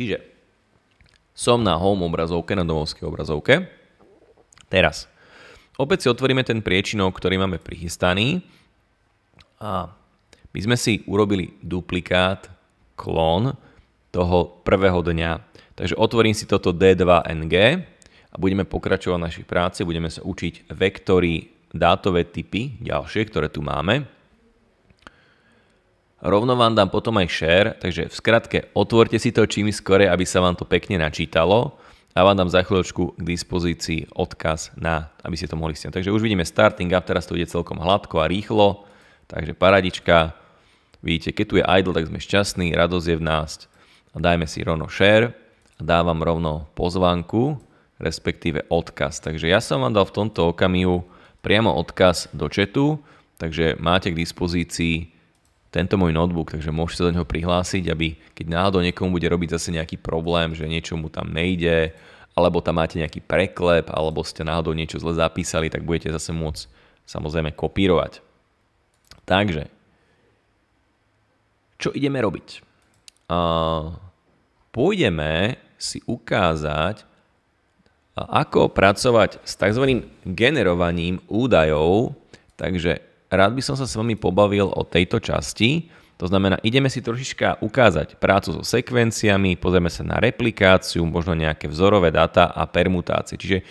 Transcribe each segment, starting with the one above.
Čiže som na home obrazovke, na domovskej obrazovke. Teraz, opäť si otvoríme ten priečinok, ktorý máme prichystaný. A my sme si urobili duplikát, klón toho prvého dňa. Takže otvorím si toto D2NG a budeme pokračovať v našich práci, budeme sa učiť vektory, dátové typy, ďalšie, ktoré tu máme. Rovno vám dám potom aj share, takže v skratke otvorte si to čím skore, aby sa vám to pekne načítalo a vám dám za chvíľočku k dispozícii odkaz na, aby ste to mohli stiahnuť. Takže už vidíme starting up, teraz to ide celkom hladko a rýchlo, takže paradička. Vidíte, keď tu je idle, tak sme šťastní, radosť je v nás. A dajme si rovno share a dávam rovno pozvánku, respektíve odkaz. Takže ja som vám dal v tomto okamihu priamo odkaz do chatu, takže máte k dispozícii tento môj notebook, takže môžete sa do neho prihlásiť, aby keď náhodou niekomu bude robiť zase nejaký problém, že niečo mu tam nejde, alebo tam máte nejaký preklep, alebo ste náhodou niečo zle zapísali, tak budete zase môcť samozrejme kopírovať. Takže, čo ideme robiť? Uh, pôjdeme si ukázať, ako pracovať s tzv. generovaním údajov, takže rád by som sa s vami pobavil o tejto časti. To znamená, ideme si trošička ukázať prácu so sekvenciami, pozrieme sa na replikáciu, možno nejaké vzorové data a permutácie. Čiže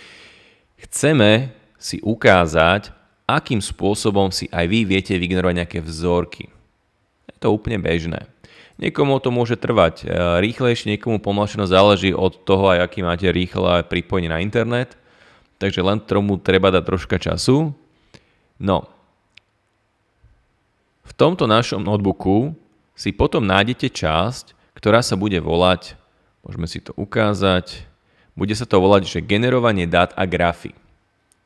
chceme si ukázať, akým spôsobom si aj vy viete vygenerovať nejaké vzorky. Je to úplne bežné. Niekomu to môže trvať e, rýchlejšie, niekomu pomalšeno záleží od toho, aj aký máte rýchle pripojenie na internet. Takže len tomu treba dať troška času. No, v tomto našom notebooku si potom nájdete časť, ktorá sa bude volať, môžeme si to ukázať, bude sa to volať, že generovanie dát a grafy.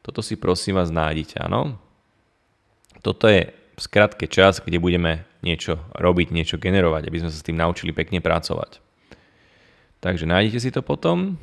Toto si prosím vás nájdete, áno? Toto je v skratke čas, kde budeme niečo robiť, niečo generovať, aby sme sa s tým naučili pekne pracovať. Takže nájdete si to potom.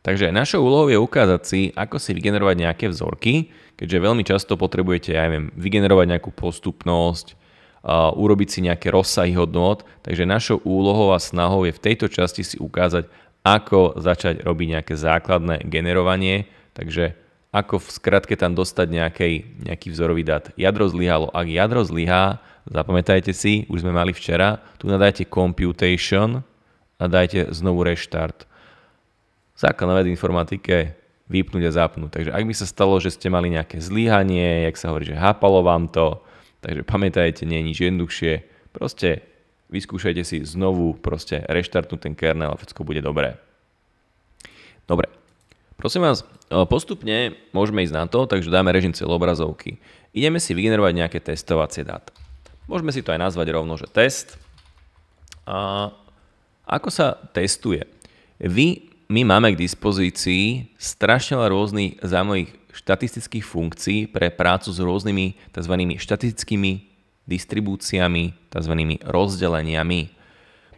Takže našou úlohou je ukázať si, ako si vygenerovať nejaké vzorky, keďže veľmi často potrebujete, ja neviem, vygenerovať nejakú postupnosť, Uh, urobiť si nejaké rozsahy hodnot, takže našou úlohou a snahou je v tejto časti si ukázať, ako začať robiť nejaké základné generovanie, takže ako v skratke tam dostať nejakej, nejaký vzorový dát. Jadro zlyhalo. Ak jadro zlyhá, zapamätajte si, už sme mali včera, tu nadajte computation a dajte znovu reštart. Základná vec informatike, vypnúť a zapnúť. Takže ak by sa stalo, že ste mali nejaké zlyhanie, jak sa hovorí, že hápalo vám to, Takže pamätajte, nie je nič jednoduchšie. Proste vyskúšajte si znovu proste reštartnúť ten kernel a všetko bude dobré. Dobre, prosím vás, e, postupne môžeme ísť na to, takže dáme režim celobrazovky. Ideme si vygenerovať nejaké testovacie dáta. Môžeme si to aj nazvať rovno, že test. A ako sa testuje? Vy my máme k dispozícii strašne veľa rôznych zaujímavých štatistických funkcií pre prácu s rôznymi tzv. štatistickými distribúciami, tzv. rozdeleniami.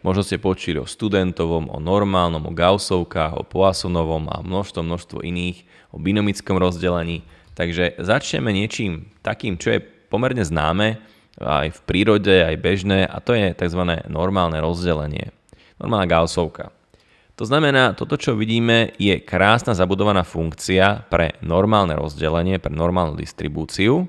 Možno ste počuli o studentovom, o normálnom, o Gaussovkách, o poasonovom a množstvo, množstvo iných, o binomickom rozdelení. Takže začneme niečím takým, čo je pomerne známe aj v prírode, aj bežné a to je tzv. normálne rozdelenie. Normálna Gaussovka. To znamená, toto, čo vidíme, je krásna zabudovaná funkcia pre normálne rozdelenie, pre normálnu distribúciu.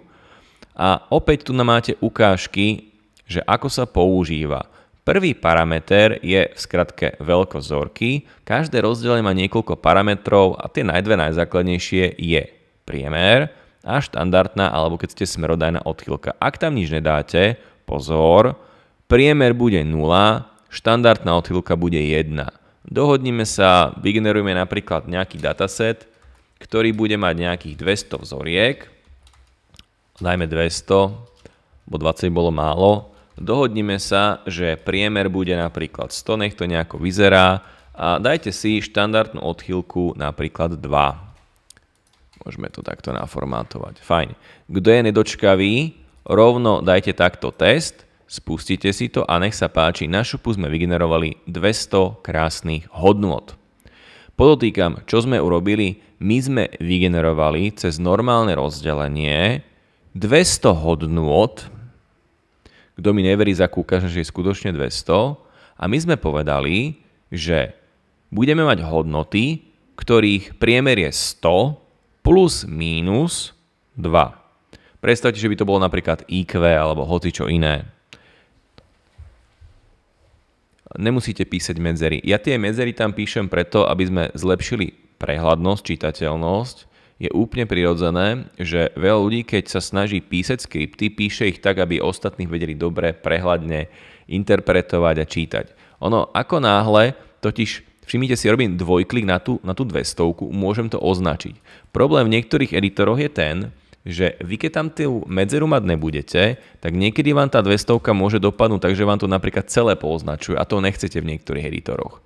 A opäť tu nám máte ukážky, že ako sa používa. Prvý parameter je v skratke veľkosť vzorky, Každé rozdelenie má niekoľko parametrov a tie najdve najzákladnejšie je priemer a štandardná alebo keď ste smerodajná odchýlka. Ak tam nič nedáte, pozor, priemer bude 0, štandardná odchýlka bude 1. Dohodnime sa, vygenerujeme napríklad nejaký dataset, ktorý bude mať nejakých 200 vzoriek, dajme 200, bo 20 bolo málo. Dohodnime sa, že priemer bude napríklad 100, nech to nejako vyzerá a dajte si štandardnú odchýlku napríklad 2. Môžeme to takto naformátovať. Fajn. Kto je nedočkavý, rovno dajte takto test Spustite si to a nech sa páči, na šupu sme vygenerovali 200 krásnych hodnot. Podotýkam, čo sme urobili, my sme vygenerovali cez normálne rozdelenie 200 hodnot, kto mi neverí, zakúka, že je skutočne 200, a my sme povedali, že budeme mať hodnoty, ktorých priemer je 100 plus mínus 2. Predstavte, že by to bolo napríklad IQ alebo hoci čo iné nemusíte písať medzery. Ja tie medzery tam píšem preto, aby sme zlepšili prehľadnosť, čitateľnosť. Je úplne prirodzené, že veľa ľudí, keď sa snaží písať skripty, píše ich tak, aby ostatných vedeli dobre, prehľadne interpretovať a čítať. Ono ako náhle, totiž všimnite si, robím dvojklik na tú, na tú dvestovku, môžem to označiť. Problém v niektorých editoroch je ten, že vy keď tam tú medzeru mať nebudete, tak niekedy vám tá 200 môže dopadnúť takže vám to napríklad celé poznačuje a to nechcete v niektorých editoroch.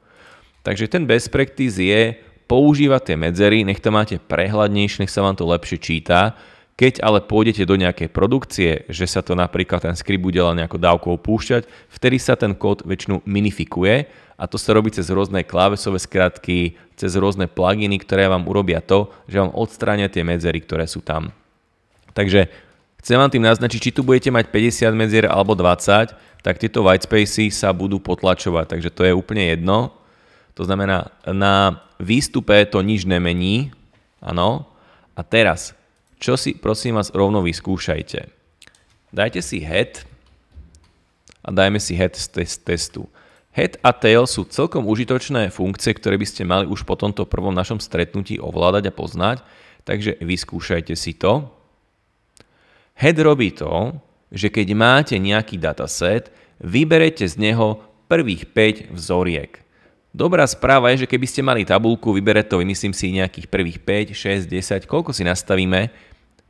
Takže ten best practice je používať tie medzery, nech to máte prehľadnejšie, nech sa vám to lepšie číta. Keď ale pôjdete do nejakej produkcie, že sa to napríklad ten skript bude len nejakou dávkou púšťať, vtedy sa ten kód väčšinou minifikuje a to sa robí cez rôzne klávesové skratky, cez rôzne pluginy, ktoré vám urobia to, že vám odstránia tie medzery, ktoré sú tam. Takže chcem vám tým naznačiť, či tu budete mať 50 medzier alebo 20, tak tieto whitespacey sa budú potlačovať. Takže to je úplne jedno. To znamená, na výstupe to nič nemení. Áno. A teraz, čo si prosím vás rovno vyskúšajte. Dajte si head a dajme si head z, testu. Head a tail sú celkom užitočné funkcie, ktoré by ste mali už po tomto prvom našom stretnutí ovládať a poznať, takže vyskúšajte si to. Head robí to, že keď máte nejaký dataset, vyberete z neho prvých 5 vzoriek. Dobrá správa je, že keby ste mali tabulku, vybere to, myslím si, nejakých prvých 5, 6, 10, koľko si nastavíme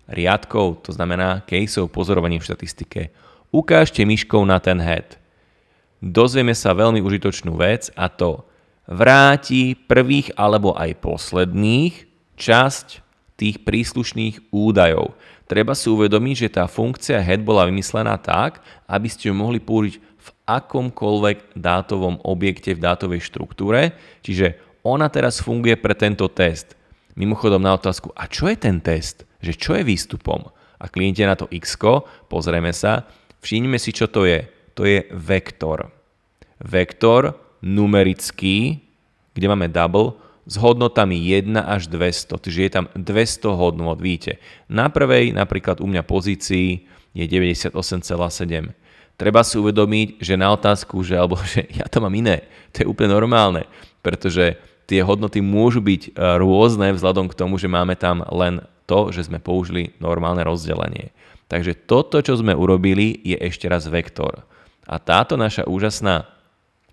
riadkov, to znamená caseov pozorovaní v štatistike. Ukážte myškou na ten head. Dozvieme sa veľmi užitočnú vec a to vráti prvých alebo aj posledných časť tých príslušných údajov. Treba si uvedomiť, že tá funkcia head bola vymyslená tak, aby ste ju mohli použiť v akomkoľvek dátovom objekte v dátovej štruktúre, čiže ona teraz funguje pre tento test. Mimochodom na otázku, a čo je ten test? Že čo je výstupom? A kliente na to x, pozrieme sa, všimnime si, čo to je. To je vektor. Vektor numerický, kde máme double, s hodnotami 1 až 200, čiže je tam 200 hodnot. Vidíte, na prvej napríklad u mňa pozícii je 98,7. Treba si uvedomiť, že na otázku, že, alebo že ja to mám iné, to je úplne normálne, pretože tie hodnoty môžu byť e, rôzne vzhľadom k tomu, že máme tam len to, že sme použili normálne rozdelenie. Takže toto, čo sme urobili, je ešte raz vektor. A táto naša úžasná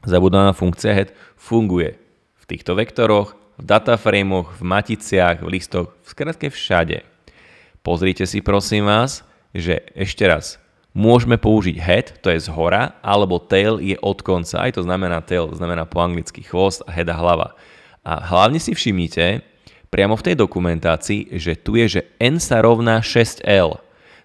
zabudovaná funkcia head funguje v týchto vektoroch v dataframoch, v maticiach, v listoch, v skratke všade. Pozrite si prosím vás, že ešte raz, môžeme použiť head, to je z hora, alebo tail je od konca, aj to znamená tail, znamená po anglicky chvost a head a hlava. A hlavne si všimnite, priamo v tej dokumentácii, že tu je, že n sa rovná 6l.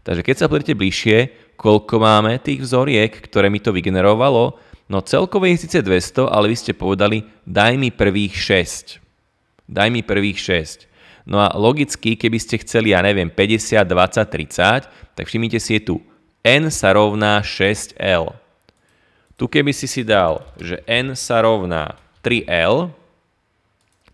Takže keď sa pozrite bližšie, koľko máme tých vzoriek, ktoré mi to vygenerovalo, no celkové je síce 200, ale vy ste povedali, daj mi prvých 6. Daj mi prvých 6. No a logicky, keby ste chceli, ja neviem, 50, 20, 30, tak všimnite si je tu n sa rovná 6l. Tu keby si si dal, že n sa rovná 3l,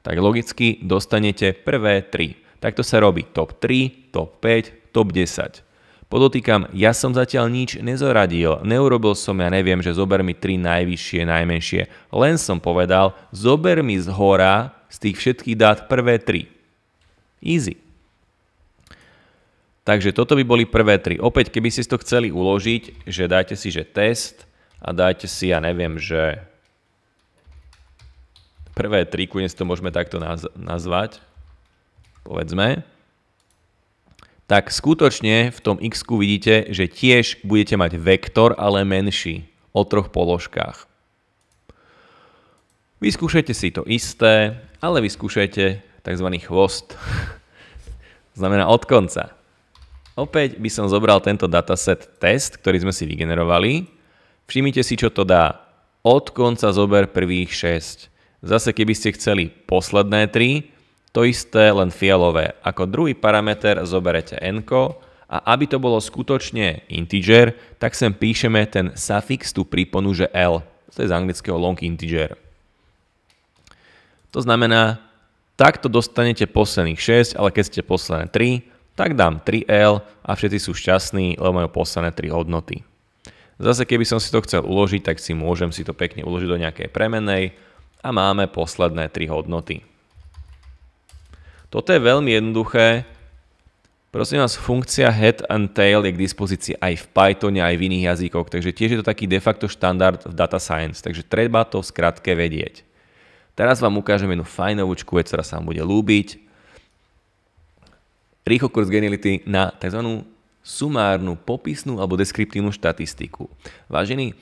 tak logicky dostanete prvé 3. Takto sa robí top 3, top 5, top 10. Podotýkam, ja som zatiaľ nič nezoradil, neurobil som, ja neviem, že zober mi 3 najvyššie, najmenšie. Len som povedal, zober mi z hora z tých všetkých dát prvé tri. Easy. Takže toto by boli prvé tri. Opäť, keby ste to chceli uložiť, že dáte si, že test a dáte si, ja neviem, že prvé tri, konec to môžeme takto naz- nazvať, povedzme, tak skutočne v tom x vidíte, že tiež budete mať vektor, ale menší, o troch položkách. Vyskúšajte si to isté, ale vyskúšajte tzv. chvost. Znamená od konca. Opäť by som zobral tento dataset test, ktorý sme si vygenerovali. Všimnite si, čo to dá. Od konca zober prvých 6. Zase keby ste chceli posledné 3, to isté len fialové. Ako druhý parameter zoberete n a aby to bolo skutočne integer, tak sem píšeme ten suffix tú príponu, že l. To je z anglického long integer. To znamená, takto dostanete posledných 6, ale keď ste posledné 3, tak dám 3L a všetci sú šťastní, lebo majú posledné 3 hodnoty. Zase keby som si to chcel uložiť, tak si môžem si to pekne uložiť do nejakej premenej a máme posledné 3 hodnoty. Toto je veľmi jednoduché. Prosím vás, funkcia head and tail je k dispozícii aj v Pythone, aj v iných jazykoch, takže tiež je to taký de facto štandard v data science, takže treba to v skratke vedieť. Teraz vám ukážem jednu fajnovúčku, vec, ktorá sa vám bude lúbiť. Rýchlo kurz geniality na tzv. sumárnu, popisnú alebo deskriptívnu štatistiku. Vážení,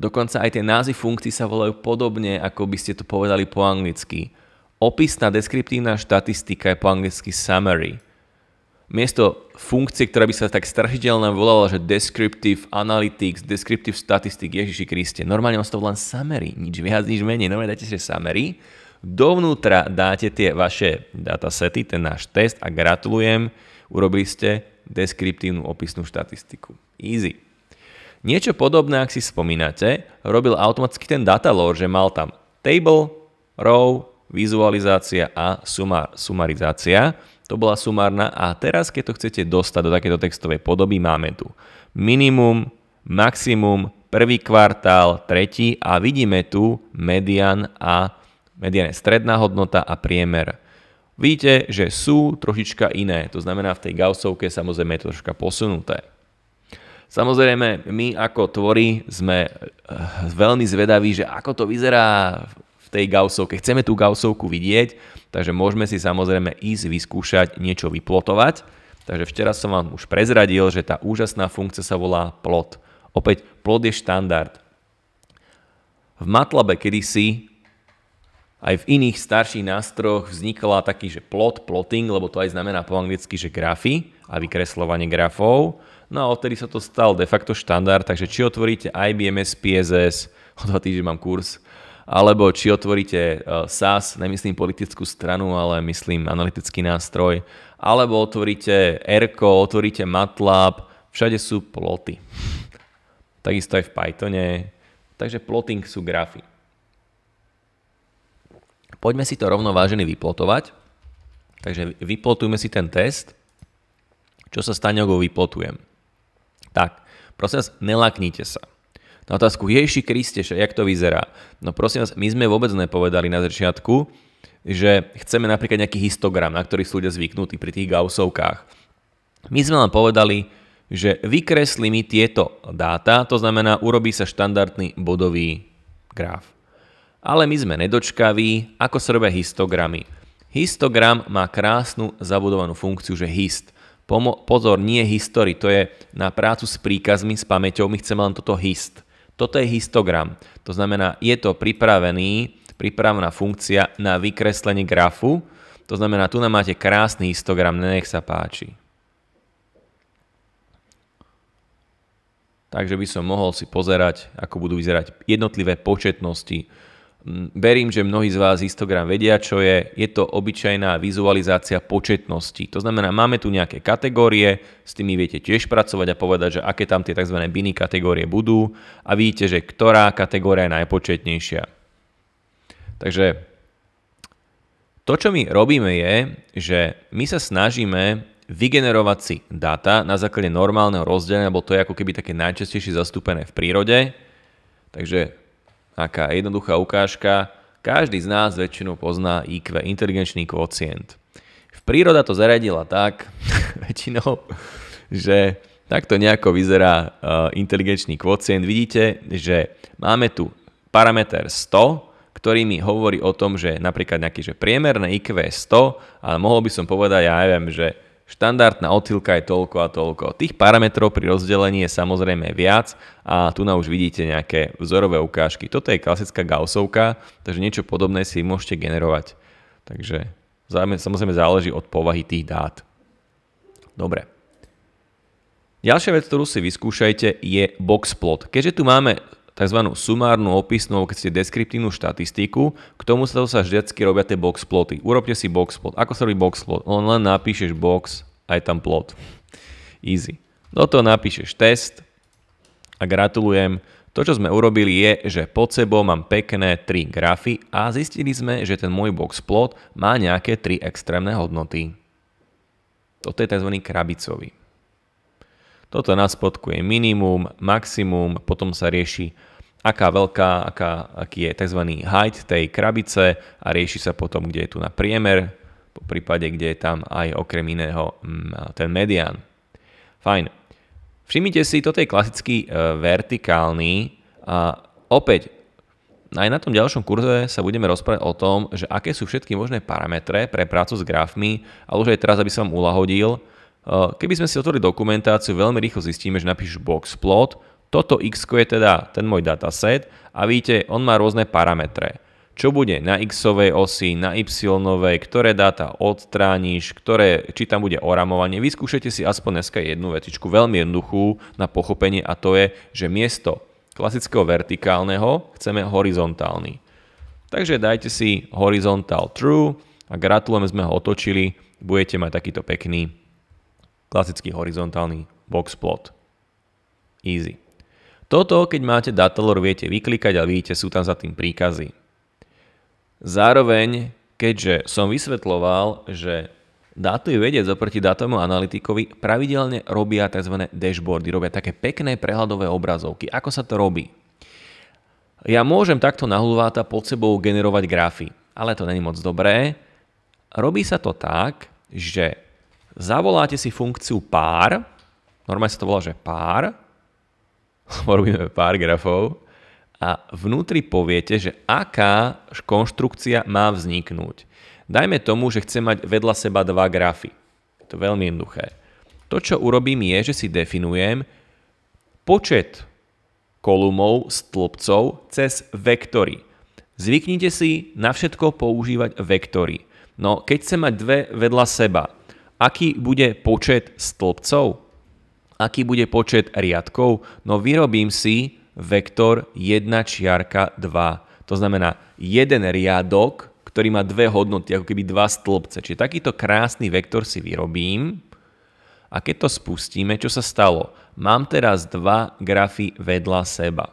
dokonca aj tie názvy funkcií sa volajú podobne, ako by ste to povedali po anglicky. Opisná deskriptívna štatistika je po anglicky summary – miesto funkcie, ktorá by sa tak strašidelne volala, že Descriptive Analytics, Descriptive Statistics, Ježiši Kriste. Normálne on to len summary, nič viac, nič menej. Normálne dáte si summary, dovnútra dáte tie vaše datasety, ten náš test a gratulujem, urobili ste deskriptívnu opisnú štatistiku. Easy. Niečo podobné, ak si spomínate, robil automaticky ten data lore, že mal tam table, row, vizualizácia a sumarizácia to bola sumárna a teraz, keď to chcete dostať do takéto textovej podoby, máme tu minimum, maximum, prvý kvartál, tretí a vidíme tu median a median je stredná hodnota a priemer. Vidíte, že sú trošička iné, to znamená v tej gausovke samozrejme je to troška posunuté. Samozrejme, my ako tvory sme eh, veľmi zvedaví, že ako to vyzerá tej gausovke. Chceme tú gausovku vidieť, takže môžeme si samozrejme ísť vyskúšať niečo vyplotovať. Takže včera som vám už prezradil, že tá úžasná funkcia sa volá plot. Opäť, plot je štandard. V Matlabe kedysi aj v iných starších nástrojoch vznikla taký, že plot, plotting, lebo to aj znamená po anglicky, že grafy a vykreslovanie grafov. No a odtedy sa to stal de facto štandard, takže či otvoríte IBMS, PSS, o dva týždeň mám kurz, alebo či otvoríte e, SAS, nemyslím politickú stranu, ale myslím analytický nástroj, alebo otvoríte ERCO, otvoríte MATLAB, všade sú ploty. Takisto aj v Pythone. Takže plotting sú grafy. Poďme si to rovno vážený vyplotovať. Takže vyplotujme si ten test. Čo sa stane, ako vyplotujem? Tak, prosím vás, nelaknite sa na otázku Ježiši Kriste, jak to vyzerá. No prosím vás, my sme vôbec nepovedali na začiatku, že chceme napríklad nejaký histogram, na ktorý sú ľudia zvyknutí pri tých gausovkách. My sme len povedali, že vykresli mi tieto dáta, to znamená, urobí sa štandardný bodový graf. Ale my sme nedočkaví, ako sa robia histogramy. Histogram má krásnu zabudovanú funkciu, že hist. pozor, nie history, to je na prácu s príkazmi, s pamäťou, my chceme len toto hist. Toto je histogram. To znamená, je to pripravený, pripravená funkcia na vykreslenie grafu. To znamená, tu nám máte krásny histogram, nech sa páči. Takže by som mohol si pozerať, ako budú vyzerať jednotlivé početnosti, Verím, že mnohí z vás histogram vedia, čo je. Je to obyčajná vizualizácia početnosti. To znamená, máme tu nejaké kategórie, s tými viete tiež pracovať a povedať, že aké tam tie tzv. biny kategórie budú a vidíte, že ktorá kategória je najpočetnejšia. Takže to, čo my robíme je, že my sa snažíme vygenerovať si data na základe normálneho rozdelenia, lebo to je ako keby také najčastejšie zastúpené v prírode. Takže aká jednoduchá ukážka, každý z nás väčšinou pozná IQ, inteligenčný kvocient. V príroda to zaradila tak, väčšinou, že takto nejako vyzerá e, inteligenčný kvocient. Vidíte, že máme tu parameter 100, ktorý mi hovorí o tom, že napríklad nejaký že priemerné IQ je 100, ale mohol by som povedať, ja neviem, že štandardná odchýlka je toľko a toľko. Tých parametrov pri rozdelení je samozrejme viac a tu na už vidíte nejaké vzorové ukážky. Toto je klasická gausovka, takže niečo podobné si môžete generovať. Takže samozrejme záleží od povahy tých dát. Dobre. Ďalšia vec, ktorú si vyskúšajte, je boxplot. Keďže tu máme tzv. sumárnu, opisnú, keď ste deskriptívnu štatistiku. K tomu sa to sa vždycky robia tie ploty. Urobte si box plot, Ako sa robí plot, On len napíšeš box, aj tam plot. Easy. Do toho napíšeš test a gratulujem. To, čo sme urobili je, že pod sebou mám pekné tri grafy a zistili sme, že ten môj box plot má nejaké tri extrémne hodnoty. Toto je tzv. krabicový. Toto na spodku je minimum, maximum, potom sa rieši aká veľká, aká, aký je tzv. height tej krabice a rieši sa potom, kde je tu na priemer, po prípade, kde je tam aj okrem iného mm, ten medián. Fajn. Všimnite si, toto je klasicky e, vertikálny a opäť aj na tom ďalšom kurze sa budeme rozprávať o tom, že aké sú všetky možné parametre pre prácu s grafmi, ale už aj teraz, aby som vám ulahodil, Eh, keby sme si otvorili dokumentáciu, veľmi rýchlo zistíme, že napíšu boxplot, toto x je teda ten môj dataset a vidíte, on má rôzne parametre. Čo bude na x-ovej osi, na y ktoré dáta odstrániš, ktoré, či tam bude oramovanie. Vyskúšajte si aspoň dneska jednu vetičku, veľmi jednoduchú na pochopenie a to je, že miesto klasického vertikálneho chceme horizontálny. Takže dajte si horizontál true a gratulujem, sme ho otočili. Budete mať takýto pekný klasický horizontálny box plot. Easy. Toto, keď máte datalor, viete vyklikať a vidíte, sú tam za tým príkazy. Zároveň, keďže som vysvetloval, že dátový vedec oproti dátovému analytikovi pravidelne robia tzv. dashboardy, robia také pekné prehľadové obrazovky. Ako sa to robí? Ja môžem takto nahulváta pod sebou generovať grafy, ale to není moc dobré. Robí sa to tak, že Zavoláte si funkciu pár, normálne sa to volá, že pár, robíme pár grafov, a vnútri poviete, že aká konštrukcia má vzniknúť. Dajme tomu, že chcem mať vedľa seba dva grafy. Je to veľmi jednoduché. To, čo urobím, je, že si definujem počet kolumov, stĺpcov cez vektory. Zvyknite si na všetko používať vektory. No, keď chcem mať dve vedľa seba, aký bude počet stĺpcov, aký bude počet riadkov, no vyrobím si vektor 1 čiarka 2. To znamená, jeden riadok, ktorý má dve hodnoty, ako keby dva stĺpce. Čiže takýto krásny vektor si vyrobím a keď to spustíme, čo sa stalo? Mám teraz dva grafy vedľa seba.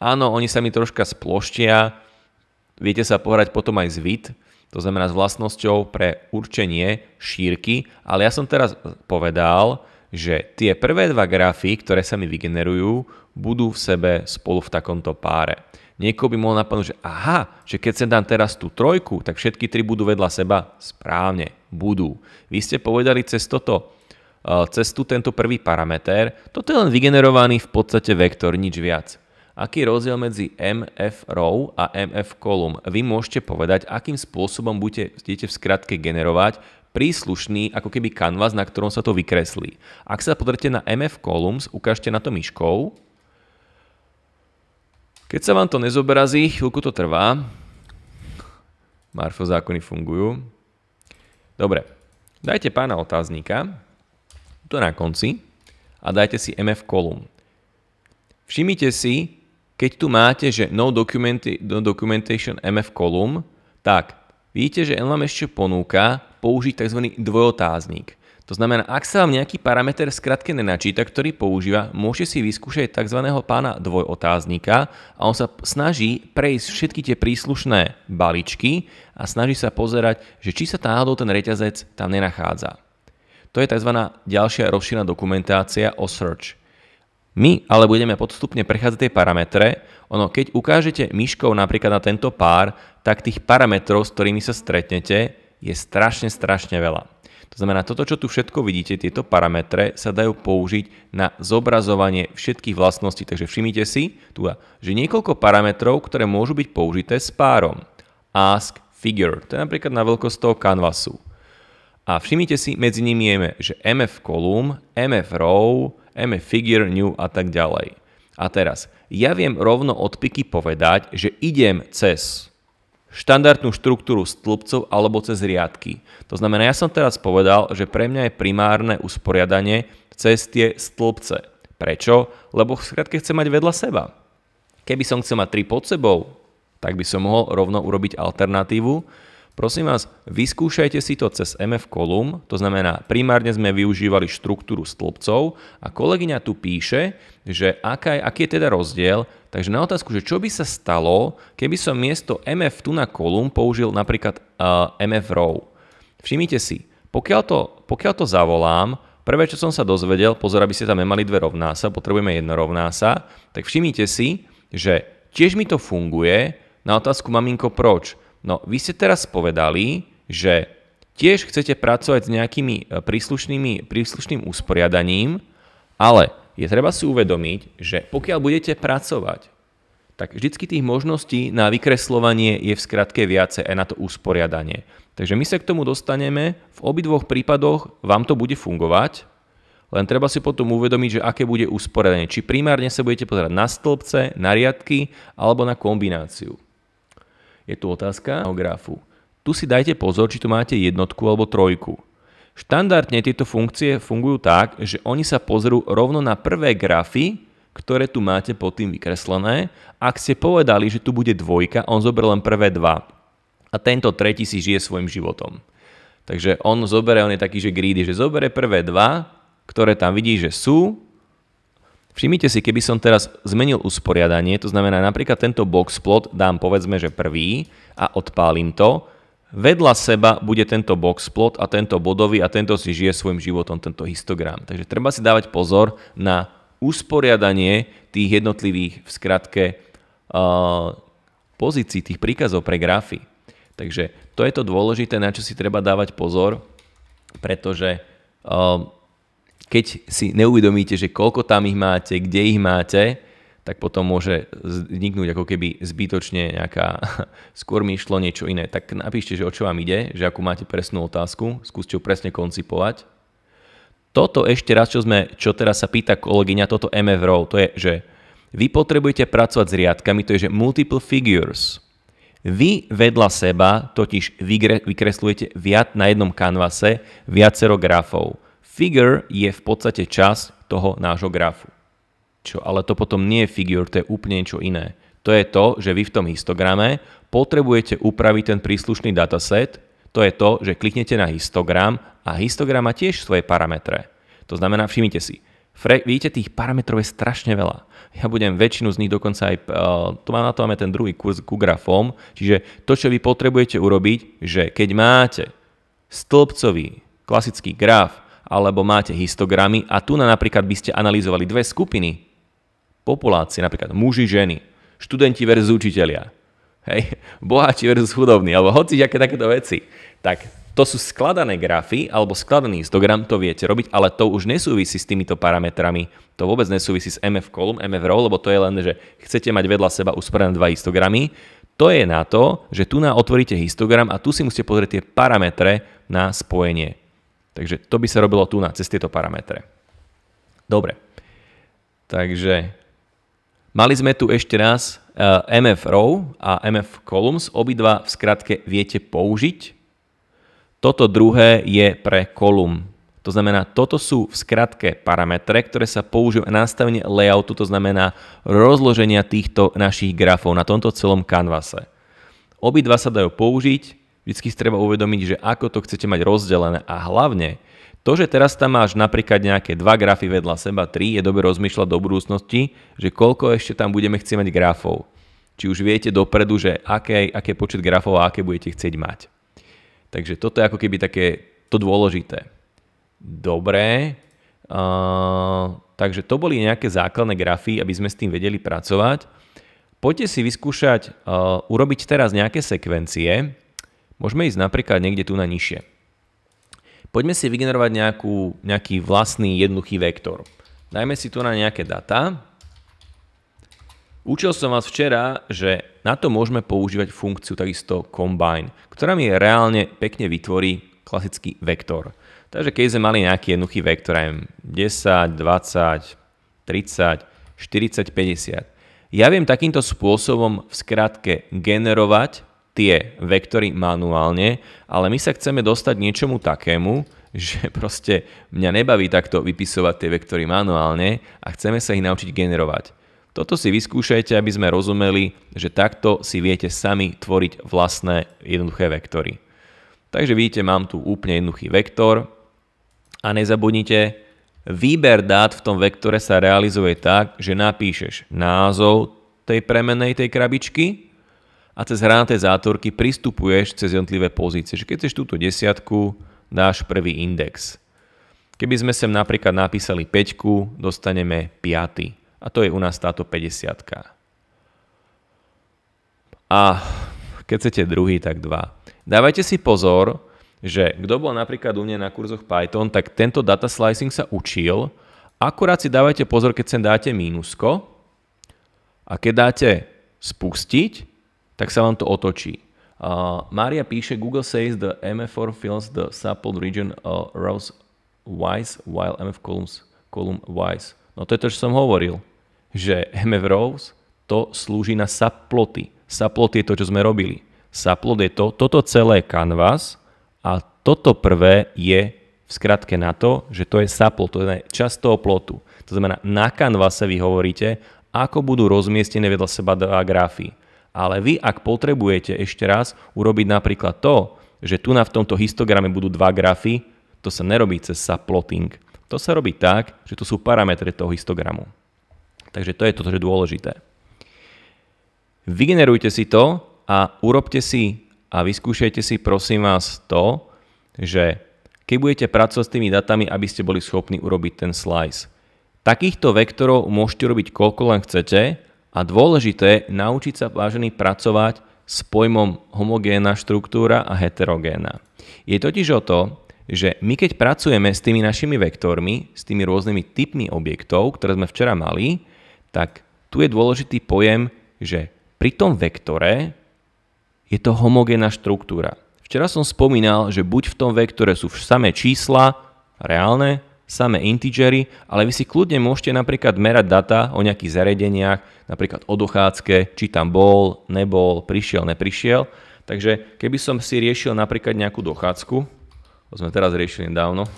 Áno, oni sa mi troška sploštia, viete sa pohrať potom aj z vid, to znamená s vlastnosťou pre určenie šírky, ale ja som teraz povedal, že tie prvé dva grafy, ktoré sa mi vygenerujú, budú v sebe spolu v takomto páre. Niekoho by mohol napadnúť, že aha, že keď sem dám teraz tú trojku, tak všetky tri budú vedľa seba. Správne, budú. Vy ste povedali cez toto, eh, cez tú tento prvý parameter, toto je len vygenerovaný v podstate vektor, nič viac aký je rozdiel medzi MF row a MF column. Vy môžete povedať, akým spôsobom budete, v skratke generovať príslušný ako keby canvas, na ktorom sa to vykreslí. Ak sa podrete na MF columns, ukážte na to myškou. Keď sa vám to nezobrazí, chvíľku to trvá. Marfo zákony fungujú. Dobre, dajte pána otáznika, tu na konci, a dajte si MF column. Všimnite si, keď tu máte, že no, no documentation MF column, tak vidíte, že vám ešte ponúka použiť tzv. dvojotáznik. To znamená, ak sa vám nejaký parameter skratke nenačíta, ktorý používa, môžete si vyskúšať tzv. pána dvojotáznika a on sa snaží prejsť všetky tie príslušné baličky a snaží sa pozerať, že či sa náhodou ten reťazec tam nenachádza. To je tzv. ďalšia rozšírená dokumentácia o search. My ale budeme podstupne prechádzať tie parametre. Ono, keď ukážete myškou napríklad na tento pár, tak tých parametrov, s ktorými sa stretnete, je strašne, strašne veľa. To znamená, toto, čo tu všetko vidíte, tieto parametre sa dajú použiť na zobrazovanie všetkých vlastností. Takže všimnite si, tu, že niekoľko parametrov, ktoré môžu byť použité s párom. Ask, figure, to je napríklad na veľkosť toho kanvasu. A všimnite si, medzi nimi je, že mf column, mf row, M Figure, New a tak ďalej. A teraz, ja viem rovno od piky povedať, že idem cez štandardnú štruktúru stĺpcov alebo cez riadky. To znamená, ja som teraz povedal, že pre mňa je primárne usporiadanie cez tie stĺpce. Prečo? Lebo v skratke chcem mať vedľa seba. Keby som chcel mať 3 pod sebou, tak by som mohol rovno urobiť alternatívu, Prosím vás, vyskúšajte si to cez MF kolum, to znamená, primárne sme využívali štruktúru stĺpcov a kolegyňa tu píše, že aká je, aký je teda rozdiel, takže na otázku, že čo by sa stalo, keby som miesto MF tu na kolum použil napríklad uh, eh, MF row. Všimnite si, pokiaľ to, pokiaľ to zavolám, prvé, čo som sa dozvedel, pozor, aby ste tam nemali dve rovná sa, potrebujeme jedno rovná sa, tak všimnite si, že tiež mi to funguje, na otázku maminko proč, No, vy ste teraz povedali, že tiež chcete pracovať s nejakými e, príslušnými, príslušným usporiadaním, ale je treba si uvedomiť, že pokiaľ budete pracovať, tak vždycky tých možností na vykreslovanie je v skratke viacej aj na to usporiadanie. Takže my sa k tomu dostaneme, v obidvoch prípadoch vám to bude fungovať, len treba si potom uvedomiť, že aké bude usporiadanie. Či primárne sa budete pozerať na stĺpce, na riadky alebo na kombináciu. Je tu otázka o grafu. Tu si dajte pozor, či tu máte jednotku alebo trojku. Štandardne tieto funkcie fungujú tak, že oni sa pozrú rovno na prvé grafy, ktoré tu máte pod tým vykreslené. Ak ste povedali, že tu bude dvojka, on zober len prvé dva. A tento tretí si žije svojim životom. Takže on zoberie, on je taký, že greedy, že zoberie prvé dva, ktoré tam vidí, že sú Všimnite si, keby som teraz zmenil usporiadanie, to znamená napríklad tento box plot dám povedzme, že prvý a odpálim to, vedľa seba bude tento box plot a tento bodový a tento si žije svojim životom, tento histogram. Takže treba si dávať pozor na usporiadanie tých jednotlivých v skratke uh, pozícií, tých príkazov pre grafy. Takže to je to dôležité, na čo si treba dávať pozor, pretože uh, keď si neuvedomíte, že koľko tam ich máte, kde ich máte, tak potom môže vzniknúť ako keby zbytočne nejaká, skôr mi išlo niečo iné. Tak napíšte, že o čo vám ide, že akú máte presnú otázku, skúste ju presne koncipovať. Toto ešte raz, čo, sme, čo teraz sa pýta kolegyňa, toto MF row, to je, že vy potrebujete pracovať s riadkami, to je, že multiple figures. Vy vedľa seba totiž vykreslujete viac na jednom kanvase viacero grafov Figure je v podstate časť toho nášho grafu. Čo, ale to potom nie je figure, to je úplne niečo iné. To je to, že vy v tom histograme potrebujete upraviť ten príslušný dataset, to je to, že kliknete na histogram a histogram má tiež svoje parametre. To znamená, všimnite si, Fre- vidíte, tých parametrov je strašne veľa. Ja budem väčšinu z nich dokonca aj, e, tu na to máme ten druhý kurz ku grafom, čiže to, čo vy potrebujete urobiť, že keď máte stĺpcový klasický graf, alebo máte histogramy a tu na napríklad by ste analyzovali dve skupiny populácie, napríklad muži, ženy, študenti versus učitelia, hej, boháči versus chudobní, alebo hoci aké takéto veci, tak to sú skladané grafy alebo skladaný histogram, to viete robiť, ale to už nesúvisí s týmito parametrami. To vôbec nesúvisí s MF kolum, MF row, lebo to je len, že chcete mať vedľa seba usporené dva histogramy. To je na to, že tu na otvoríte histogram a tu si musíte pozrieť tie parametre na spojenie. Takže to by sa robilo tu na cez tieto parametre. Dobre. Takže mali sme tu ešte raz eh, MF row a MF columns. Obidva v skratke viete použiť. Toto druhé je pre kolum. To znamená, toto sú v skratke parametre, ktoré sa použijú na nastavenie layoutu, to znamená rozloženia týchto našich grafov na tomto celom kanvase. Obidva sa dajú použiť, Vždycky si treba uvedomiť, že ako to chcete mať rozdelené a hlavne to, že teraz tam máš napríklad nejaké dva grafy vedľa seba, tri, je dobre rozmýšľať do budúcnosti, že koľko ešte tam budeme chcieť mať grafov. Či už viete dopredu, že aké, aké počet grafov a aké budete chcieť mať. Takže toto je ako keby také to dôležité. Dobré, uh, takže to boli nejaké základné grafy, aby sme s tým vedeli pracovať. Poďte si vyskúšať uh, urobiť teraz nejaké sekvencie, Môžeme ísť napríklad niekde tu na nižšie. Poďme si vygenerovať nejakú, nejaký vlastný jednoduchý vektor. Dajme si tu na nejaké data. Učil som vás včera, že na to môžeme používať funkciu takisto combine, ktorá mi reálne pekne vytvorí klasický vektor. Takže keď sme mali nejaký jednoduchý vektor, 10, 20, 30, 40, 50, ja viem takýmto spôsobom v skratke generovať tie vektory manuálne, ale my sa chceme dostať niečomu takému, že proste mňa nebaví takto vypisovať tie vektory manuálne a chceme sa ich naučiť generovať. Toto si vyskúšajte, aby sme rozumeli, že takto si viete sami tvoriť vlastné jednoduché vektory. Takže vidíte, mám tu úplne jednoduchý vektor a nezabudnite, výber dát v tom vektore sa realizuje tak, že napíšeš názov tej premenej tej krabičky, a cez hrané zátvorky pristupuješ cez jednotlivé pozície. Čiže keď chceš túto desiatku, dáš prvý index. Keby sme sem napríklad napísali 5, dostaneme 5. A to je u nás táto 50. A keď chcete druhý, tak 2. Dávajte si pozor, že kto bol napríklad u mňa na kurzoch Python, tak tento data slicing sa učil. Akurát si dávajte pozor, keď sem dáte mínusko a keď dáte spustiť, tak sa vám to otočí. Uh, Mária píše, Google says the MF4 fills the suppled region uh, rows wise while MF columns column wise. No to je to, čo som hovoril, že MF rows to slúži na subploty. Subplot je to, čo sme robili. Subplot je to, toto celé canvas a toto prvé je v skratke na to, že to je subplot, to je časť toho plotu. To znamená, na canvase vy hovoríte, ako budú rozmiestnené vedľa seba dva grafy. Ale vy, ak potrebujete ešte raz urobiť napríklad to, že tu na v tomto histograme budú dva grafy, to sa nerobí cez subplotting. To sa robí tak, že to sú parametre toho histogramu. Takže to je to, čo je dôležité. Vygenerujte si to a urobte si a vyskúšajte si prosím vás to, že keď budete pracovať s tými datami, aby ste boli schopní urobiť ten slice. Takýchto vektorov môžete robiť koľko len chcete a dôležité je naučiť sa, vážený, pracovať s pojmom homogénna štruktúra a heterogénna. Je totiž o to, že my keď pracujeme s tými našimi vektormi, s tými rôznymi typmi objektov, ktoré sme včera mali, tak tu je dôležitý pojem, že pri tom vektore je to homogénna štruktúra. Včera som spomínal, že buď v tom vektore sú samé čísla, reálne, samé integery, ale vy si kľudne môžete napríklad merať data o nejakých zariadeniach, napríklad o dochádzke, či tam bol, nebol, prišiel, neprišiel. Takže keby som si riešil napríklad nejakú dochádzku, to sme teraz riešili nedávno.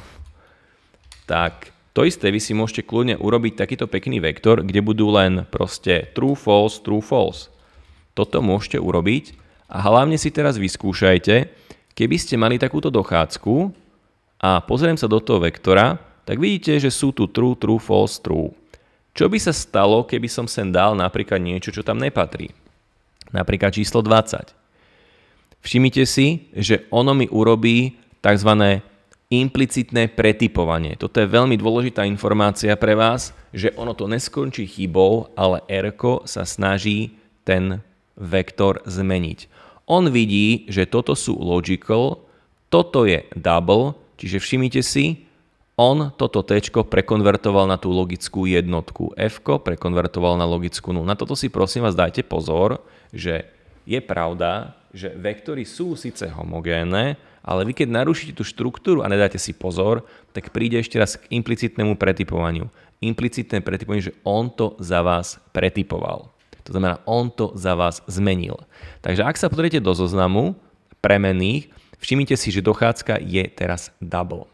tak to isté vy si môžete kľudne urobiť takýto pekný vektor, kde budú len proste true, false, true, false. Toto môžete urobiť a hlavne si teraz vyskúšajte, keby ste mali takúto dochádzku a pozriem sa do toho vektora, tak vidíte, že sú tu true, true, false, true. Čo by sa stalo, keby som sem dal napríklad niečo, čo tam nepatrí? Napríklad číslo 20. Všimnite si, že ono mi urobí tzv. implicitné pretypovanie. Toto je veľmi dôležitá informácia pre vás, že ono to neskončí chybou, ale r sa snaží ten vektor zmeniť. On vidí, že toto sú logical, toto je double, čiže všimnite si, on toto T prekonvertoval na tú logickú jednotku. F prekonvertoval na logickú 0. Na toto si prosím vás dajte pozor, že je pravda, že vektory sú síce homogénne, ale vy keď narušíte tú štruktúru a nedáte si pozor, tak príde ešte raz k implicitnému pretipovaniu. Implicitné pretipovanie, že on to za vás pretipoval. To znamená, on to za vás zmenil. Takže ak sa pozriete do zoznamu premených, všimnite si, že dochádzka je teraz double.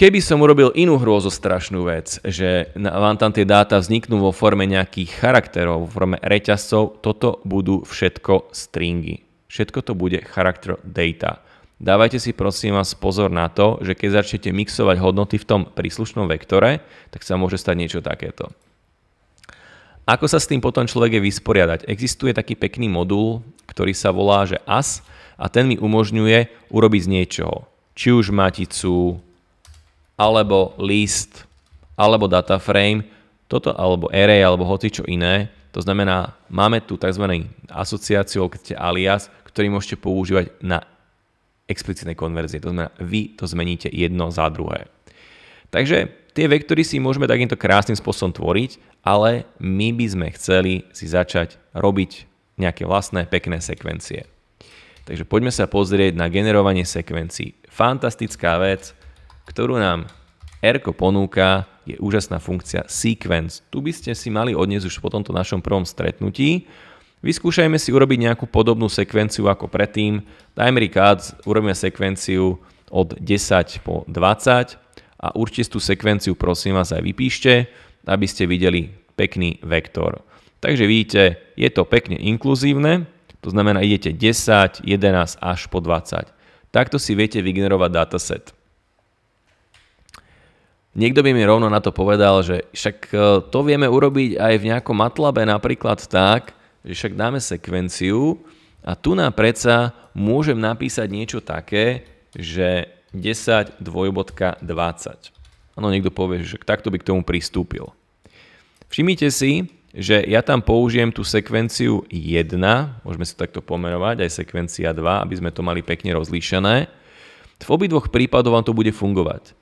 Keby som urobil inú hrôzostrašnú vec, že vám tam tie dáta vzniknú vo forme nejakých charakterov, vo forme reťazcov, toto budú všetko stringy. Všetko to bude charakter data. Dávajte si prosím vás pozor na to, že keď začnete mixovať hodnoty v tom príslušnom vektore, tak sa môže stať niečo takéto. Ako sa s tým potom človek je vysporiadať? Existuje taký pekný modul, ktorý sa volá, že AS a ten mi umožňuje urobiť z niečoho. Či už maticu, alebo list, alebo data frame, toto alebo array, alebo hoci čo iné. To znamená, máme tu tzv. asociáciu, keď ste alias, ktorý môžete používať na explicitnej konverzie. To znamená, vy to zmeníte jedno za druhé. Takže tie vektory si môžeme takýmto krásnym spôsobom tvoriť, ale my by sme chceli si začať robiť nejaké vlastné pekné sekvencie. Takže poďme sa pozrieť na generovanie sekvencií. Fantastická vec, ktorú nám Erko ponúka, je úžasná funkcia sequence. Tu by ste si mali odniesť už po tomto našom prvom stretnutí. Vyskúšajme si urobiť nejakú podobnú sekvenciu ako predtým. Dajme cuts, urobíme sekvenciu od 10 po 20 a určite tú sekvenciu prosím vás aj vypíšte, aby ste videli pekný vektor. Takže vidíte, je to pekne inkluzívne, to znamená idete 10, 11 až po 20. Takto si viete vygenerovať dataset. Niekto by mi rovno na to povedal, že však e, to vieme urobiť aj v nejakom matlabe napríklad tak, že však dáme sekvenciu a tu na predsa môžem napísať niečo také, že 10 dvojbodka 20. Áno, niekto povie, že takto by k tomu pristúpil. Všimnite si, že ja tam použijem tú sekvenciu 1, môžeme sa takto pomenovať, aj sekvencia 2, aby sme to mali pekne rozlíšené. V obidvoch prípadoch vám to bude fungovať.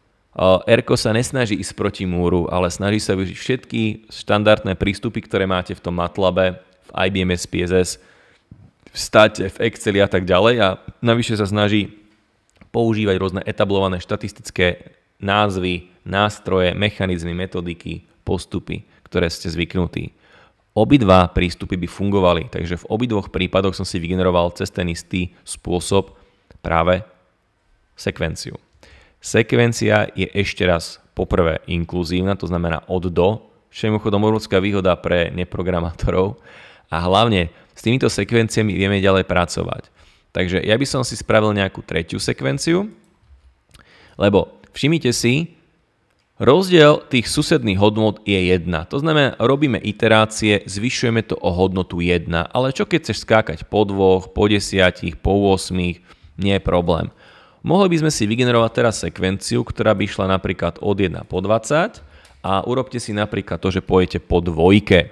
Erko sa nesnaží ísť proti múru, ale snaží sa využiť všetky štandardné prístupy, ktoré máte v tom MATLABe, v IBM SPSS, v state, v Exceli a tak ďalej a navyše sa snaží používať rôzne etablované štatistické názvy, nástroje, mechanizmy, metodiky, postupy, ktoré ste zvyknutí. Obidva prístupy by fungovali, takže v obidvoch prípadoch som si vygeneroval cez ten istý spôsob práve sekvenciu. Sekvencia je ešte raz poprvé inkluzívna, to znamená od do, mimochodom obrovská výhoda pre neprogramátorov a hlavne s týmito sekvenciami vieme ďalej pracovať. Takže ja by som si spravil nejakú tretiu sekvenciu, lebo všimnite si, rozdiel tých susedných hodnot je 1. To znamená, robíme iterácie, zvyšujeme to o hodnotu 1, ale čo keď chceš skákať po dvoch, po desiatich, po 8, nie je problém. Mohli by sme si vygenerovať teraz sekvenciu, ktorá by šla napríklad od 1 po 20 a urobte si napríklad to, že pojete po dvojke.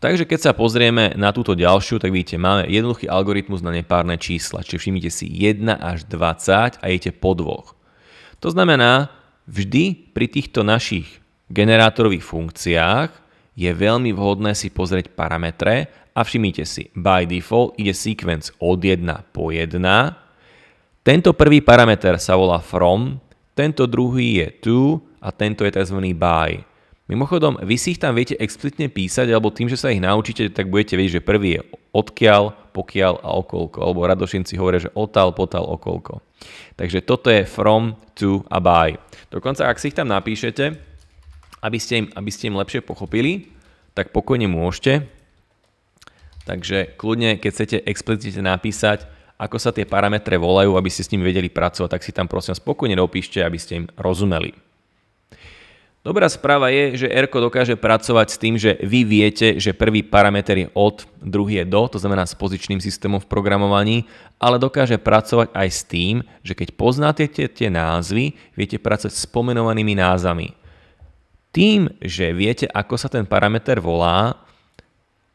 Takže keď sa pozrieme na túto ďalšiu, tak vidíte, máme jednoduchý algoritmus na nepárne čísla. Čiže všimnite si 1 až 20 a idete po dvoch. To znamená, vždy pri týchto našich generátorových funkciách je veľmi vhodné si pozrieť parametre a všimnite si, by default ide sequence od 1 po 1. Tento prvý parameter sa volá from, tento druhý je to a tento je tzv. by. Mimochodom, vy si ich tam viete explicitne písať, alebo tým, že sa ich naučíte, tak budete vedieť, že prvý je odkiaľ, pokiaľ a okolko. Alebo radošinci hovoria, že otal, potal, okolko. Takže toto je from, to a by. Dokonca, ak si ich tam napíšete, aby ste im, aby ste im lepšie pochopili, tak pokojne môžete. Takže kľudne, keď chcete explicitne napísať, ako sa tie parametre volajú, aby ste s ním vedeli pracovať, tak si tam prosím spokojne dopíšte, aby ste im rozumeli. Dobrá správa je, že r dokáže pracovať s tým, že vy viete, že prvý parameter je od, druhý je do, to znamená s pozičným systémom v programovaní, ale dokáže pracovať aj s tým, že keď poznáte tie, tie názvy, viete pracovať s pomenovanými názvami. Tým, že viete, ako sa ten parameter volá,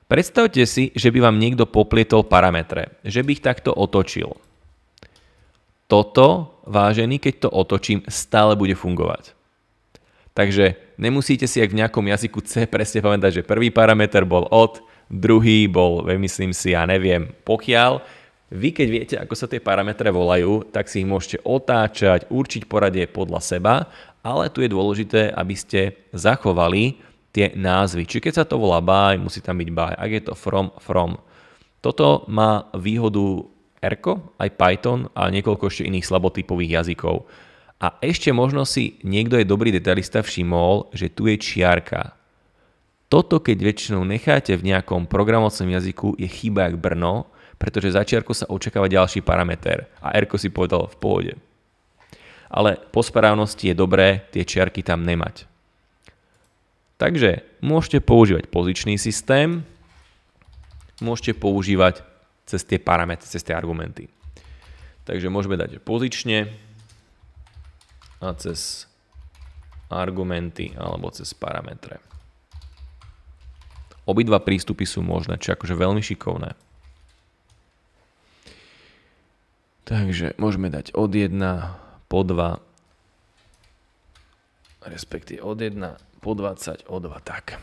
predstavte si, že by vám niekto poplietol parametre, že by ich takto otočil. Toto, vážený, keď to otočím, stále bude fungovať. Takže nemusíte si, ak v nejakom jazyku C presne pamätať, že prvý parameter bol od, druhý bol, myslím si, ja neviem, pokiaľ, vy keď viete, ako sa tie parametre volajú, tak si ich môžete otáčať, určiť poradie podľa seba, ale tu je dôležité, aby ste zachovali tie názvy. Či keď sa to volá by, musí tam byť by. Ak je to from, from. Toto má výhodu R, aj Python a niekoľko ešte iných slabotypových jazykov. A ešte možno si niekto je dobrý detailista všimol, že tu je čiarka. Toto, keď väčšinou necháte v nejakom programovacom jazyku, je chyba jak Brno pretože za čiarku sa očakáva ďalší parameter a r si povedal v pohode. Ale po správnosti je dobré tie čiarky tam nemať. Takže môžete používať pozičný systém, môžete používať cez tie parametre, cez tie argumenty. Takže môžeme dať pozične a cez argumenty alebo cez parametre. Obidva prístupy sú možné, čiže akože veľmi šikovné. Takže môžeme dať od 1 po 2, respektíve od 1 po 20, o 2 tak.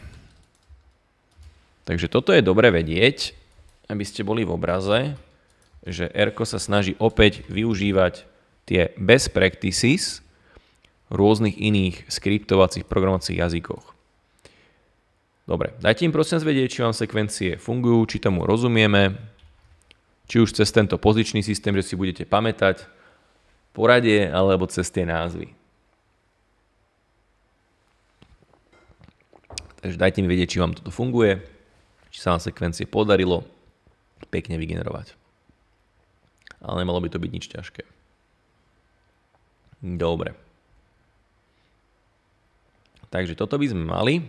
Takže toto je dobre vedieť, aby ste boli v obraze, že r sa snaží opäť využívať tie best practices rôznych iných skriptovacích programovacích jazykoch. Dobre, dajte im prosím vedieť, či vám sekvencie fungujú, či tomu rozumieme, či už cez tento pozičný systém, že si budete pamätať poradie, alebo cez tie názvy. Takže dajte mi vedieť, či vám toto funguje, či sa vám sekvencie podarilo pekne vygenerovať. Ale nemalo by to byť nič ťažké. Dobre. Takže toto by sme mali.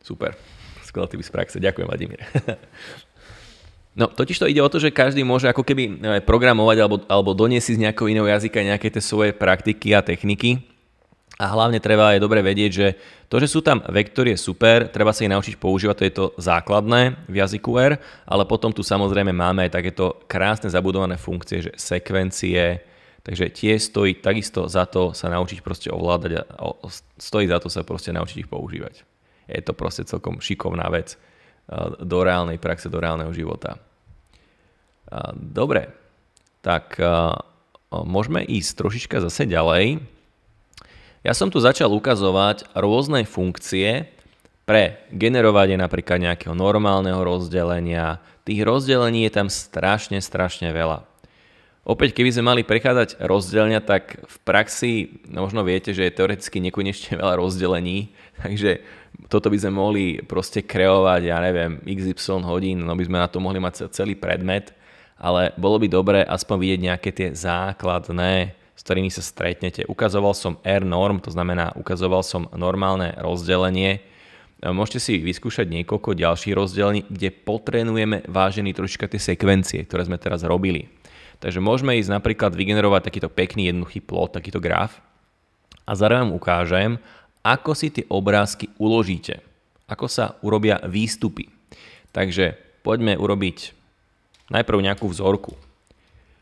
Super. Skvelý by z praxe. Ďakujem, Vladimír. No, totiž to ide o to, že každý môže ako keby e, programovať alebo, alebo doniesť z nejakého iného jazyka nejaké tie svoje praktiky a techniky. A hlavne treba aj dobre vedieť, že to, že sú tam vektory je super, treba sa ich naučiť používať, to je to základné v jazyku R, ale potom tu samozrejme máme aj takéto krásne zabudované funkcie, že sekvencie, takže tie stojí takisto za to sa naučiť proste ovládať a stojí za to sa proste naučiť ich používať. Je to proste celkom šikovná vec. Eh, do reálnej praxe, do reálneho života. Eh, dobre, tak eh, môžeme ísť trošička zase ďalej. Ja som tu začal ukazovať rôzne funkcie pre generovanie napríklad nejakého normálneho rozdelenia. Tých rozdelení je tam strašne, strašne veľa. Opäť, keby sme mali prechádzať rozdelenia, tak v praxi možno viete, že je teoreticky nekonečne veľa rozdelení, takže toto by sme mohli proste kreovať, ja neviem, XY hodín, no by sme na to mohli mať celý predmet, ale bolo by dobre aspoň vidieť nejaké tie základné, s ktorými sa stretnete. Ukazoval som R-norm, to znamená, ukazoval som normálne rozdelenie. E, môžete si vyskúšať niekoľko ďalších rozdelení, kde potrenujeme vážený trošička tie sekvencie, ktoré sme teraz robili. Takže môžeme ísť napríklad vygenerovať takýto pekný jednoduchý plot, takýto graf a zároveň ukážem, ako si tie obrázky uložíte, ako sa urobia výstupy. Takže poďme urobiť najprv nejakú vzorku.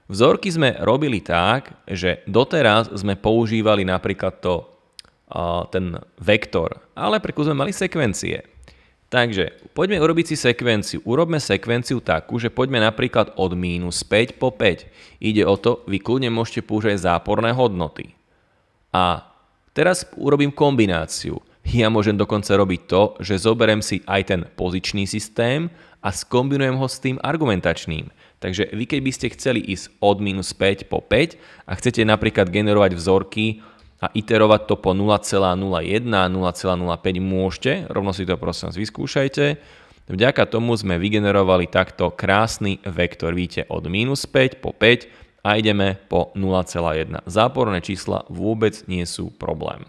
Vzorky sme robili tak, že doteraz sme používali napríklad to, ten vektor, ale preku sme mali sekvencie. Takže poďme urobiť si sekvenciu. Urobme sekvenciu takú, že poďme napríklad od mínus 5 po 5. Ide o to, vy kľudne môžete použiť záporné hodnoty. A Teraz urobím kombináciu. Ja môžem dokonca robiť to, že zoberem si aj ten pozičný systém a skombinujem ho s tým argumentačným. Takže vy keď by ste chceli ísť od minus 5 po 5 a chcete napríklad generovať vzorky a iterovať to po 0,01, 0,05 môžete, rovno si to prosím vás vyskúšajte. Vďaka tomu sme vygenerovali takto krásny vektor, víte, od minus 5 po 5 a ideme po 0,1. Záporné čísla vôbec nie sú problém.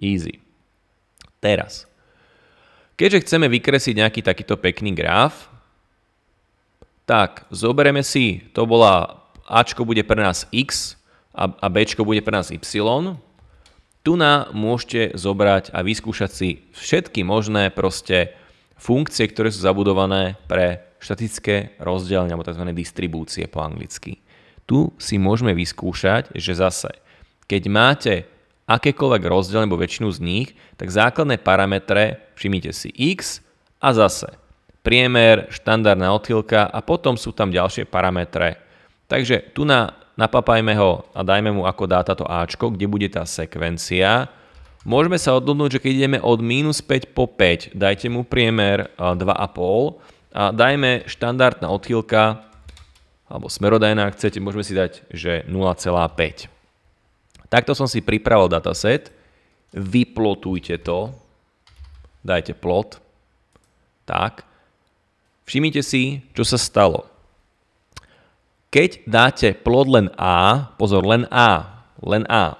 Easy. Teraz. Keďže chceme vykresliť nejaký takýto pekný graf, tak zoberieme si, to bola Ačko bude pre nás X a, Bčko bude pre nás Y. Tu na môžete zobrať a vyskúšať si všetky možné proste funkcie, ktoré sú zabudované pre štatické rozdelenie alebo tzv. distribúcie po anglicky tu si môžeme vyskúšať, že zase, keď máte akékoľvek rozdiel alebo väčšinu z nich, tak základné parametre, všimnite si x a zase priemer, štandardná odchýlka a potom sú tam ďalšie parametre. Takže tu na, napapajme ho a dajme mu ako dáta to Ačko, kde bude tá sekvencia. Môžeme sa odhodnúť, že keď ideme od minus 5 po 5, dajte mu priemer 2,5 a dajme štandardná odchýlka alebo smerodajná, ak chcete, môžeme si dať, že 0,5. Takto som si pripravil dataset, vyplotujte to, dajte plot, tak. Všimnite si, čo sa stalo. Keď dáte plot len A, pozor, len A, len A,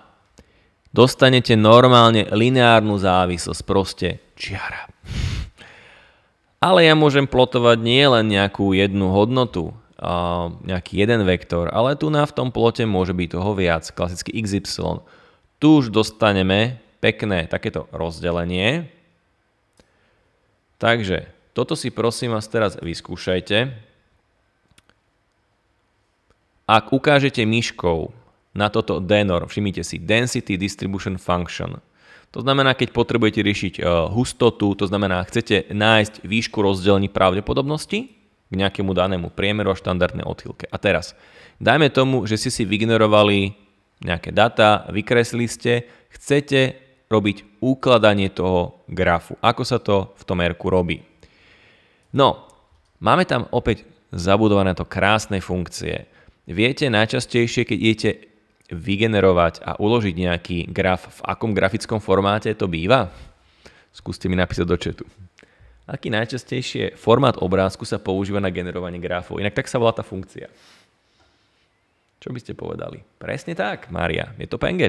dostanete normálne lineárnu závislosť, proste čiara. Ale ja môžem plotovať nie len nejakú jednu hodnotu, nejaký jeden vektor, ale tu na v tom plote môže byť toho viac, klasicky xy. Tu už dostaneme pekné takéto rozdelenie. Takže toto si prosím vás teraz vyskúšajte. Ak ukážete myškou na toto denor, všimnite si Density Distribution Function, to znamená, keď potrebujete riešiť e, hustotu, to znamená, chcete nájsť výšku rozdelení pravdepodobnosti, k nejakému danému priemeru a štandardnej odchýlke. A teraz, dajme tomu, že ste si vygenerovali nejaké data, vykresli ste, chcete robiť ukladanie toho grafu. Ako sa to v tom erku robí? No, máme tam opäť zabudované to krásne funkcie. Viete najčastejšie, keď idete vygenerovať a uložiť nejaký graf, v akom grafickom formáte to býva? Skúste mi napísať do četu. Aký najčastejšie formát obrázku sa používa na generovanie grafov? Inak tak sa volá tá funkcia. Čo by ste povedali? Presne tak, Mária. Je to PNG.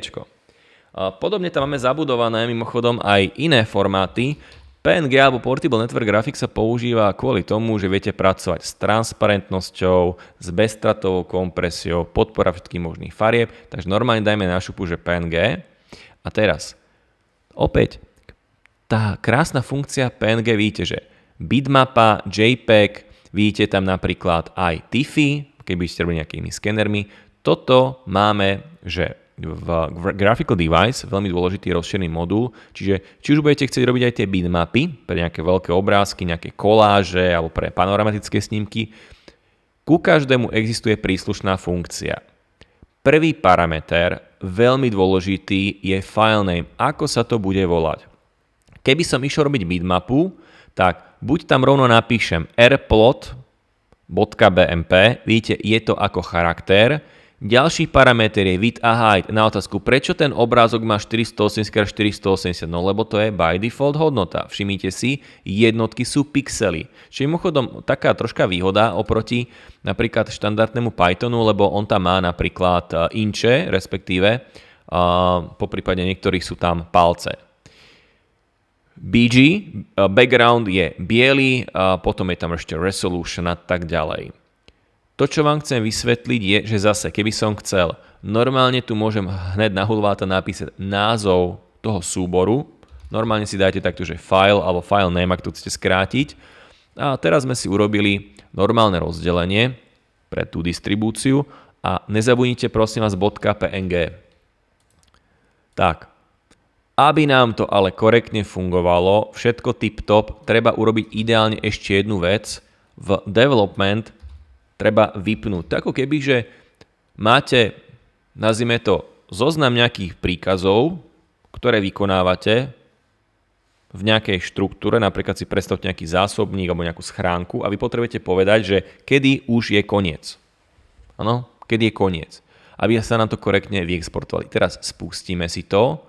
Podobne tam máme zabudované mimochodom aj iné formáty. PNG alebo Portable Network Graphics sa používa kvôli tomu, že viete pracovať s transparentnosťou, s bezstratovou kompresiou, podpora všetkých možných farieb. Takže normálne dajme na šupu, že PNG. A teraz, opäť tá krásna funkcia PNG, vidíte, že bitmapa, JPEG, vidíte tam napríklad aj TIFFy, keby ste robili nejakými skenermi. Toto máme, že v Graphical Device, veľmi dôležitý rozšírený modul, čiže či už budete chcieť robiť aj tie bitmapy pre nejaké veľké obrázky, nejaké koláže alebo pre panoramatické snímky, ku každému existuje príslušná funkcia. Prvý parameter, veľmi dôležitý, je file name, ako sa to bude volať keby som išiel robiť bitmapu, tak buď tam rovno napíšem rplot.bmp, vidíte, je to ako charakter, Ďalší parameter je width a height. Na otázku, prečo ten obrázok má 480x480? No lebo to je by default hodnota. Všimnite si, jednotky sú pixely. Čiže mimochodom taká troška výhoda oproti napríklad štandardnému Pythonu, lebo on tam má napríklad eh, inče, respektíve eh, po prípade niektorých sú tam palce. BG, eh, background je biely, a potom je tam ešte resolution a tak ďalej. To, čo vám chcem vysvetliť je, že zase, keby som chcel, normálne tu môžem hneď na hulváta napísať názov toho súboru. Normálne si dajte takto, že file alebo file name, ak to chcete skrátiť. A teraz sme si urobili normálne rozdelenie pre tú distribúciu a nezabudnite prosím vás .png. Tak, aby nám to ale korektne fungovalo, všetko tip-top, treba urobiť ideálne ešte jednu vec. V development treba vypnúť. Tak ako keby, že máte, nazvime to, zoznam nejakých príkazov, ktoré vykonávate v nejakej štruktúre, napríklad si predstavte nejaký zásobník alebo nejakú schránku a vy potrebujete povedať, že kedy už je koniec. Áno, kedy je koniec. Aby sa nám to korektne vyexportovali. Teraz spustíme si to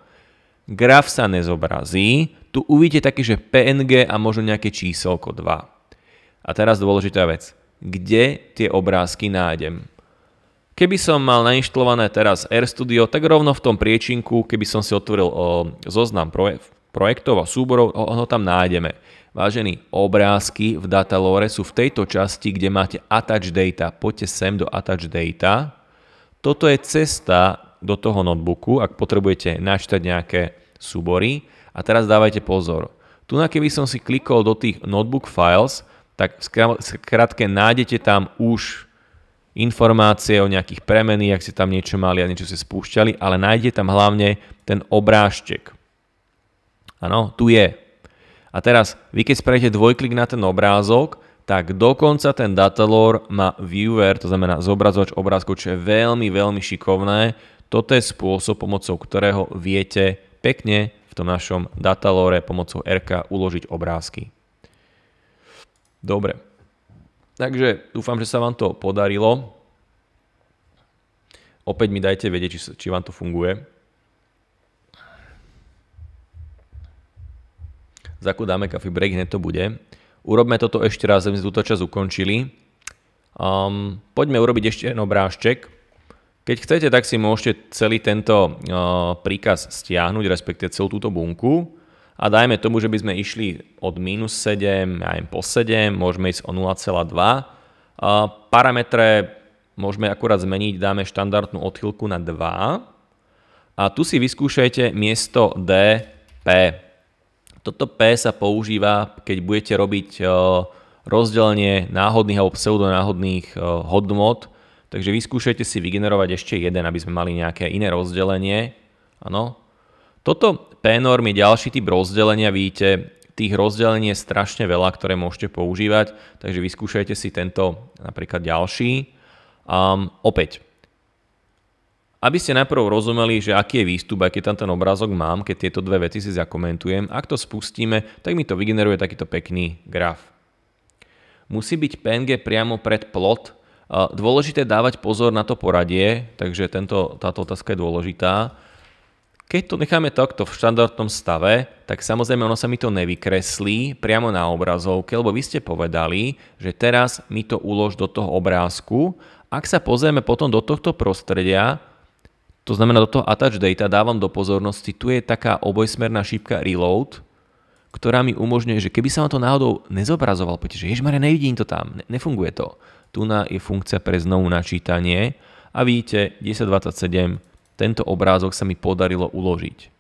graf sa nezobrazí, tu uvidíte taký, že PNG a možno nejaké číselko 2. A teraz dôležitá vec. Kde tie obrázky nájdem? Keby som mal nainštalované teraz RStudio, tak rovno v tom priečinku, keby som si otvoril o, zoznam proje- projektov a súborov, ho, ho tam nájdeme. Vážení, obrázky v Datalore sú v tejto časti, kde máte Attach Data. Poďte sem do Attach Data. Toto je cesta do toho notebooku, ak potrebujete načítať nejaké súbory. A teraz dávajte pozor. Tu na keby som si klikol do tých notebook files, tak skrátke nájdete tam už informácie o nejakých premeny, ak ste tam niečo mali a niečo ste spúšťali, ale nájdete tam hlavne ten obrážtek. Áno, tu je. A teraz, vy keď spravíte dvojklik na ten obrázok, tak dokonca ten datalore má viewer, to znamená zobrazovač obrázkov, čo je veľmi, veľmi šikovné. Toto je spôsob, pomocou ktorého viete pekne v tom našom datalore pomocou RK uložiť obrázky. Dobre. Takže dúfam, že sa vám to podarilo. Opäť mi dajte vedieť, či, či vám to funguje. Zakudáme coffee break, hneď to bude. Urobme toto ešte raz, aby sme túto časť ukončili. Um, poďme urobiť ešte jeden obrážček. Keď chcete, tak si môžete celý tento uh, príkaz stiahnuť, respektive celú túto bunku a dajme tomu, že by sme išli od minus 7, aj po 7, môžeme ísť o 0,2. Uh, parametre môžeme akurát zmeniť, dáme štandardnú odchylku na 2 a tu si vyskúšajte miesto D P. Toto P sa používa, keď budete robiť uh, rozdelenie náhodných alebo pseudonáhodných hodnot, Takže vyskúšajte si vygenerovať ešte jeden, aby sme mali nejaké iné rozdelenie. Ano. Toto P-norm je ďalší typ rozdelenia. Vidíte, tých rozdelení je strašne veľa, ktoré môžete používať, takže vyskúšajte si tento napríklad ďalší. Um, opäť, aby ste najprv rozumeli, že aký je výstup, aký tam ten obrázok mám, keď tieto dve veci si zakomentujem, ak to spustíme, tak mi to vygeneruje takýto pekný graf. Musí byť PNG priamo pred plot Dôležité dávať pozor na to poradie, takže tento, táto otázka je dôležitá. Keď to necháme takto v štandardnom stave, tak samozrejme ono sa mi to nevykreslí priamo na obrazovke, lebo vy ste povedali, že teraz mi to ulož do toho obrázku. Ak sa pozrieme potom do tohto prostredia, to znamená do toho attach data dávam do pozornosti, tu je taká obojsmerná šípka reload, ktorá mi umožňuje, že keby sa vám to náhodou nezobrazoval, pretože ježmare, nevidím to tam, nefunguje to tu na je funkcia pre znovu načítanie a vidíte 1027, tento obrázok sa mi podarilo uložiť.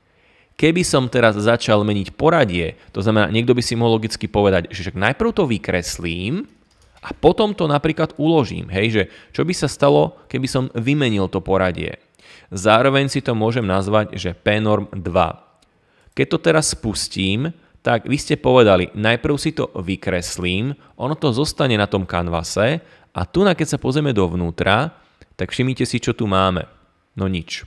Keby som teraz začal meniť poradie, to znamená, niekto by si mohol logicky povedať, že však najprv to vykreslím a potom to napríklad uložím. Hej, že čo by sa stalo, keby som vymenil to poradie. Zároveň si to môžem nazvať, že pnorm 2. Keď to teraz spustím, tak vy ste povedali, najprv si to vykreslím, ono to zostane na tom kanvase a tu, keď sa pozrieme dovnútra, tak všimnite si, čo tu máme. No nič.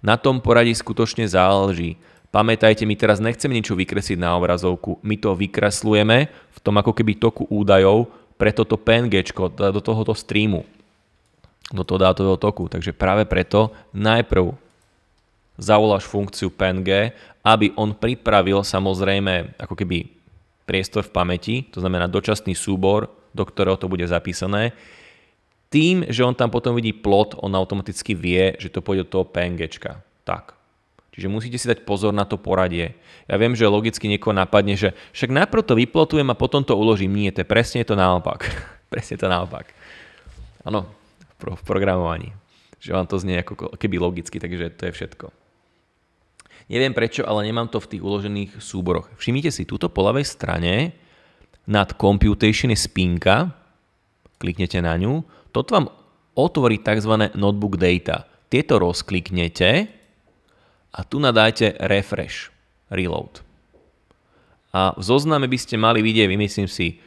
Na tom poradí skutočne záleží. Pamätajte, my teraz nechceme niečo vykresliť na obrazovku. My to vykreslujeme v tom ako keby toku údajov pre toto PNG do tohoto streamu, do toho dátového toku. Takže práve preto najprv zavoláš funkciu PNG, aby on pripravil samozrejme ako keby priestor v pamäti, to znamená dočasný súbor do ktorého to bude zapísané. Tým, že on tam potom vidí plot, on automaticky vie, že to pôjde do toho PNG. Tak. Čiže musíte si dať pozor na to poradie. Ja viem, že logicky niekoho napadne, že však najprv to vyplotujem a potom to uložím. Nie, to je presne to naopak. presne to naopak. Áno, v programovaní. Že vám to znie ako keby logicky, takže to je všetko. Neviem prečo, ale nemám to v tých uložených súboroch. Všimnite si, túto po ľavej strane nad Computation je spinka, kliknete na ňu, toto vám otvorí tzv. notebook data. Tieto rozkliknete a tu nadáte refresh, reload. A v zozname by ste mali vidieť, vymyslím si,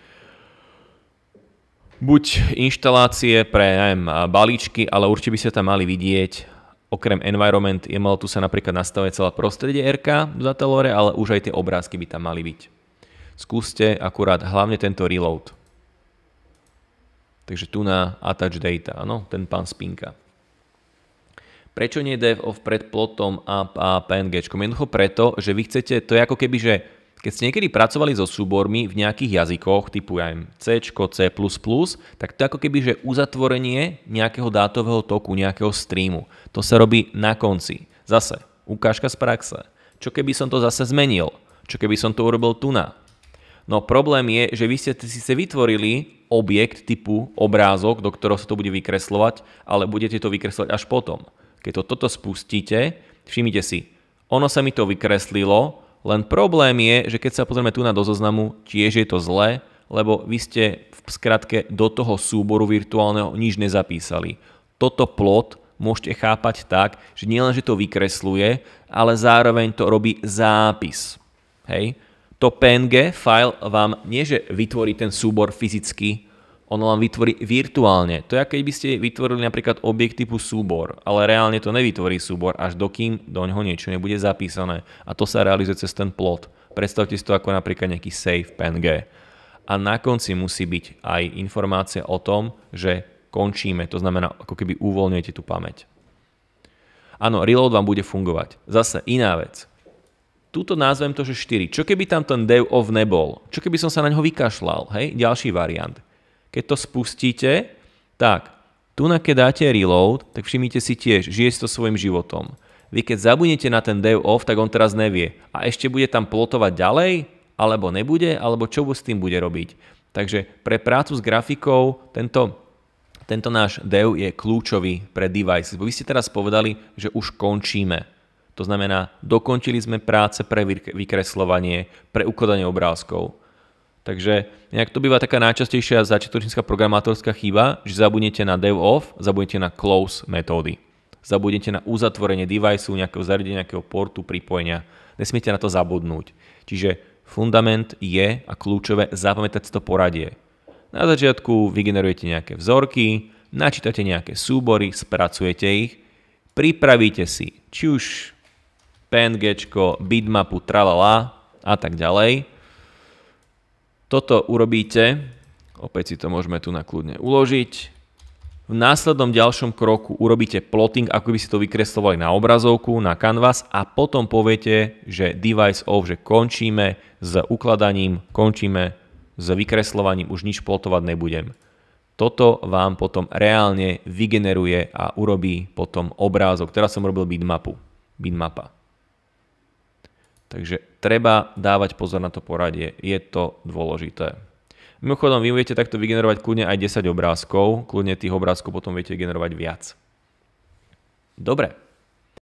buď inštalácie pre neviem, balíčky, ale určite by ste tam mali vidieť okrem environment, je mal tu sa napríklad nastaviť celé prostredie RK za telore, ale už aj tie obrázky by tam mali byť skúste akurát hlavne tento reload. Takže tu na attach data, áno, ten pán spinka. Prečo nie dev of pred plotom a png? Jednoducho preto, že vy chcete, to je ako keby, že keď ste niekedy pracovali so súbormi v nejakých jazykoch, typu ja im C, C++, tak to je ako keby, že uzatvorenie nejakého dátového toku, nejakého streamu. To sa robí na konci. Zase, ukážka z praxe. Čo keby som to zase zmenil? Čo keby som to urobil tu na? No problém je, že vy ste síce vytvorili objekt typu obrázok, do ktorého sa to bude vykreslovať, ale budete to vykreslovať až potom. Keď to, toto spustíte, všimnite si, ono sa mi to vykreslilo, len problém je, že keď sa pozrieme tu na dozoznamu, tiež je to zlé, lebo vy ste v skratke do toho súboru virtuálneho nič nezapísali. Toto plot môžete chápať tak, že nielen, že to vykresluje, ale zároveň to robí zápis. Hej? to PNG file vám nie že vytvorí ten súbor fyzicky, ono vám vytvorí virtuálne. To je, keď by ste vytvorili napríklad objekt typu súbor, ale reálne to nevytvorí súbor, až dokým do ňoho niečo nebude zapísané. A to sa realizuje cez ten plot. Predstavte si to ako napríklad nejaký save PNG. A na konci musí byť aj informácia o tom, že končíme, to znamená, ako keby uvoľňujete tú pamäť. Áno, reload vám bude fungovať. Zase iná vec. Tuto názvem to, že 4. Čo keby tam ten dev of nebol? Čo keby som sa na ňo vykašľal? Hej, ďalší variant. Keď to spustíte, tak, tu na keď dáte reload, tak všimnite si tiež, žije to svojim životom. Vy keď zabudnete na ten dev of, tak on teraz nevie. A ešte bude tam plotovať ďalej? Alebo nebude? Alebo čo s tým bude robiť? Takže pre prácu s grafikou tento tento náš dev je kľúčový pre devices. Bo vy ste teraz povedali, že už končíme. To znamená, dokončili sme práce pre vykreslovanie, pre ukladanie obrázkov. Takže nejak to býva taká najčastejšia začiatočnícka programátorská chyba, že zabudnete na dev off, zabudnete na close metódy. Zabudnete na uzatvorenie deviceu, nejakého zariadenia, nejakého portu, pripojenia. Nesmiete na to zabudnúť. Čiže fundament je a kľúčové zapamätať si to poradie. Na začiatku vygenerujete nejaké vzorky, načítate nejaké súbory, spracujete ich, pripravíte si či už PNG, bitmapu, tralala a tak ďalej. Toto urobíte, opäť si to môžeme tu nakľudne uložiť. V následnom ďalšom kroku urobíte plotting, ako by si to vykreslovali na obrazovku, na canvas a potom poviete, že device off, že končíme s ukladaním, končíme s vykreslovaním, už nič plotovať nebudem. Toto vám potom reálne vygeneruje a urobí potom obrázok. Teraz som robil bitmapu. Bitmapa. Takže treba dávať pozor na to poradie, je to dôležité. Mimochodom, vy viete takto vygenerovať kľudne aj 10 obrázkov, kľudne tých obrázkov potom viete generovať viac. Dobre,